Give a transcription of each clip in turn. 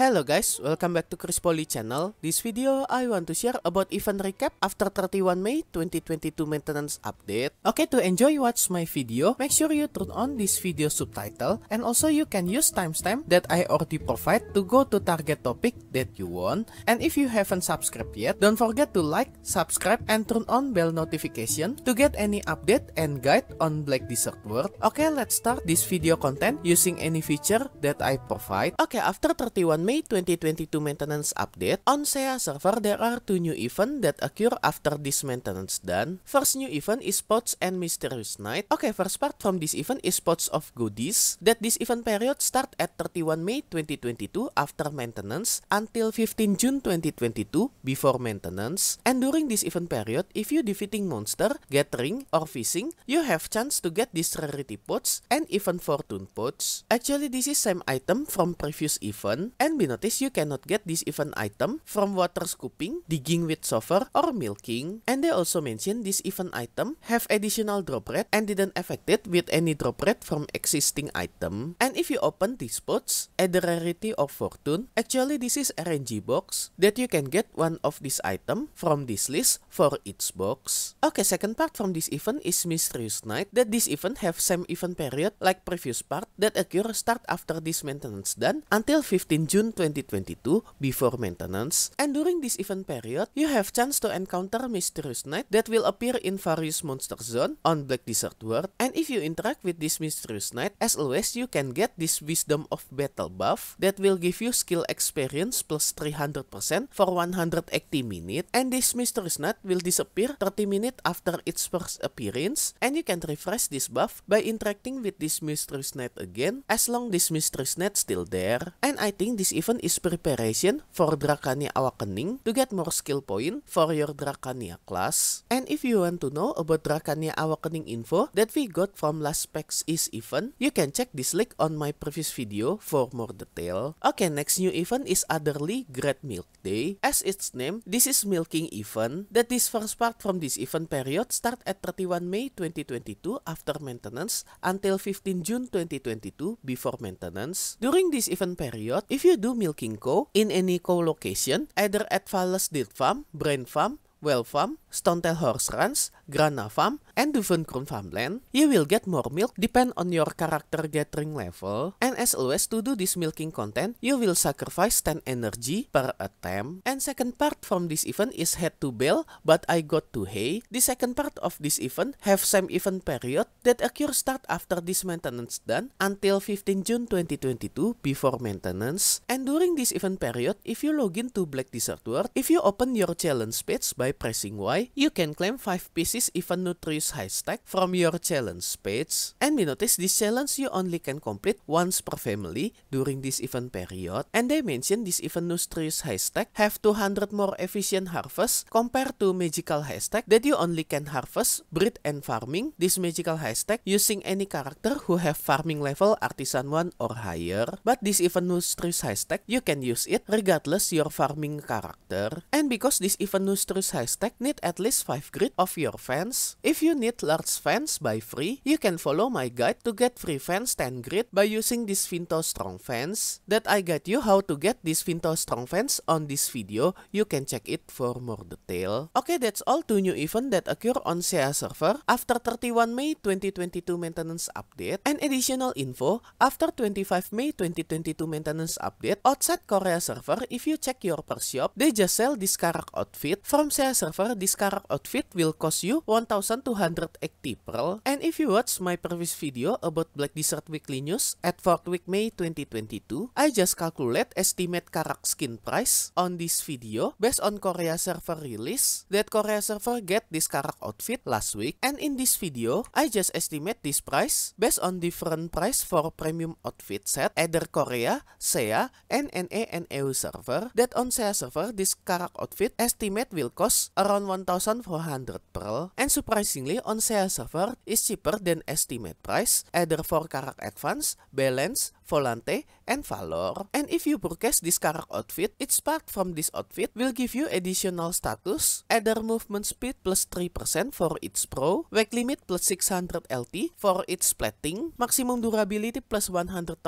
Hello guys, welcome back to Chris Poly channel. This video I want to share about event recap after 31 May 2022 maintenance update. Okay, to enjoy watch my video, make sure you turn on this video subtitle and also you can use timestamp that I already provide to go to target topic that you want. And if you haven't subscribed yet, don't forget to like, subscribe and turn on bell notification to get any update and guide on Black Desert World. Okay, let's start this video content using any feature that I provide. Okay, after 31 May May 2022 maintenance update, on SEA server there are two new events that occur after this maintenance done. First new event is Spots and Mysterious Night. Okay, first part from this event is Spots of Goodies. That this event period start at 31 May 2022 after maintenance until 15 June 2022 before maintenance. And during this event period, if you defeating monster, gathering, or fishing, you have chance to get this rarity pots and even fortune pots. Actually, this is same item from previous event and be noticed you cannot get this event item from water scooping, digging with sulfur, or milking. And they also mention this event item have additional drop rate and didn't affect it with any drop rate from existing item. And if you open these pots at the rarity of fortune, actually this is RNG box that you can get one of this item from this list for each box. Okay, second part from this event is Mysterious Night that this event have same event period like previous part that occur start after this maintenance done until 15 June 2022 before maintenance, and during this event period, you have chance to encounter mysterious knight that will appear in various monster zone on Black Desert World, and if you interact with this mysterious knight, as always, you can get this Wisdom of Battle buff that will give you skill experience plus 300% for 180 minutes, and this mysterious knight will disappear 30 minutes after its first appearance, and you can refresh this buff by interacting with this mysterious knight again, as long this mysterious knight still there, and I think this Even is preparation for Drakania Awakening to get more skill point for your Drakania class. And if you want to know about Drakania Awakening info that we got from last specs is even, you can check this link on my previous video for more detail. Okay, next new event is Otherly Great Milk Day. As its name, this is milking event that this first part from this event period start at 31 May 2022 after maintenance until 15 June 2022 before maintenance. During this event period, if you do milking co in any co-location, either at fallas dirt farm, brain farm, well farm, Stonetail horse ranch. Grana Farm, and Duvenkron Farmland, you will get more milk depend on your character gathering level, and as always to do this milking content, you will sacrifice 10 energy per attempt, and second part from this event is head to bell, but I got to hay. The second part of this event have same event period that occur start after this maintenance done until 15 June 2022 before maintenance, and during this event period, if you log in to Black Desert World, if you open your challenge page by pressing Y, you can claim 5 pieces if a Nutrius haystack from your challenge page. And we notice this challenge you only can complete once per family during this event period. And they mention this event Nutrius haystack have 200 more efficient harvests compared to magical haystack that you only can harvest, breed, and farming this magical haystack using any character who have farming level artisan 1 or higher. But this event Nutrius haystack you can use it regardless your farming character. And because this event Nutrius haystack need at least 5 grid of your fans. If you need large fans by free, you can follow my guide to get free fans 10 grid by using this Vinto strong fans. That I guide you how to get this Vinto strong fans on this video, you can check it for more detail. Okay, that's all two new event that occur on SEA server after 31 May 2022 maintenance update and additional info after 25 May 2022 maintenance update outside Korea server if you check your per shop they just sell this karak outfit from SEA server this karak outfit will cost you to 1280 people. And if you watch my previous video about Black Desert Weekly News at 4th week May 2022, I just calculate estimate Karak skin price on this video based on Korea server release that Korea server get this Karak outfit last week. And in this video, I just estimate this price based on different price for premium outfit set either Korea, SEA, NNA, and EU server that on SEA server this Karak outfit estimate will cost around 1400 pearl available, and surprisingly, on sale server is cheaper than estimate price, either for Karak Advance, Balance, volante, and valor. And if you purchase this Karak outfit, its part from this outfit will give you additional status, either movement speed plus 3% for its pro, weight limit plus 600 LT for its splatting, maximum durability plus 100,000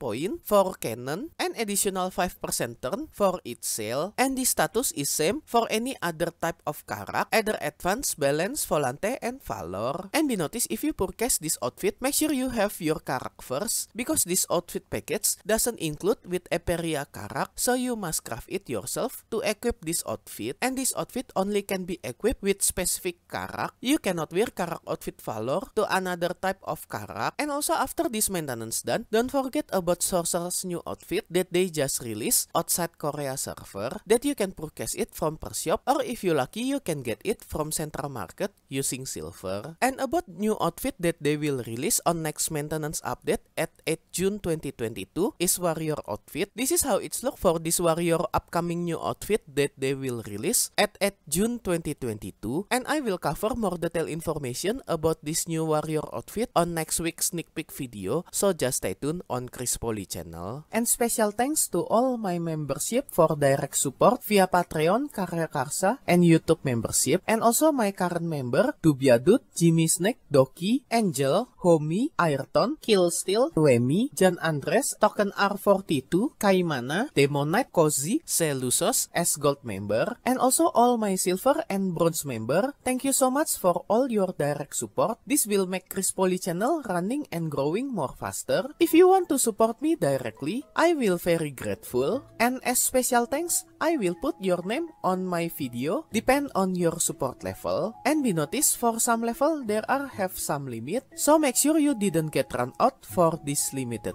point for cannon, and additional 5% turn for its sail. And this status is same for any other type of karak, either advance, balance, volante, and valor. And be notice if you purchase this outfit, make sure you have your karak first, because this outfit outfit package doesn't include with Eperia Karak, so you must craft it yourself to equip this outfit, and this outfit only can be equipped with specific Karak. You cannot wear Karak outfit Valor to another type of Karak, and also after this maintenance done, don't forget about Sorcerer's new outfit that they just released outside Korea server that you can purchase it from per or if you lucky you can get it from Central Market using silver. And about new outfit that they will release on next maintenance update at 8 June 20 2022 is Warrior outfit. This is how it's look for this Warrior upcoming new outfit that they will release at 8 June 2022 and I will cover more detailed information about this new Warrior outfit on next week's sneak peek video so just stay tuned on Chris Poly channel. And special thanks to all my membership for direct support via Patreon, Karya Karsa, and YouTube membership and also my current member Dubiadut, Jimmy Snake, Doki, Angel, Homie, Ayrton, Killsteel, Wemi, Jan San Andres token R42, Kaimana, Demonite, Cozy, Celusos as gold member, and also all my silver and bronze member. Thank you so much for all your direct support. This will make Chris Poly channel running and growing more faster. If you want to support me directly, I will very grateful. And as special thanks, I will put your name on my video, depend on your support level. And be noticed for some level there are have some limit, so make sure you didn't get run out for this limited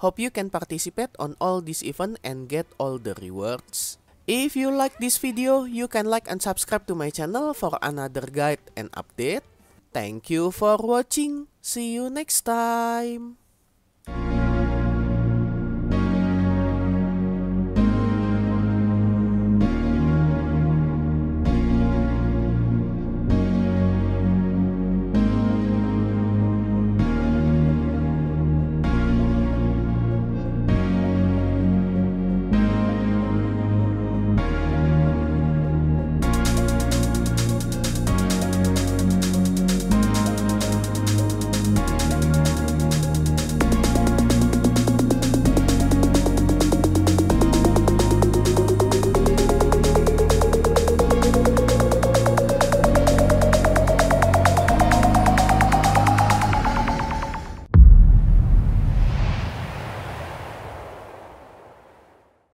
Hope you can participate on all this event and get all the rewards. If you like this video, you can like and subscribe to my channel for another guide and update. Thank you for watching. See you next time.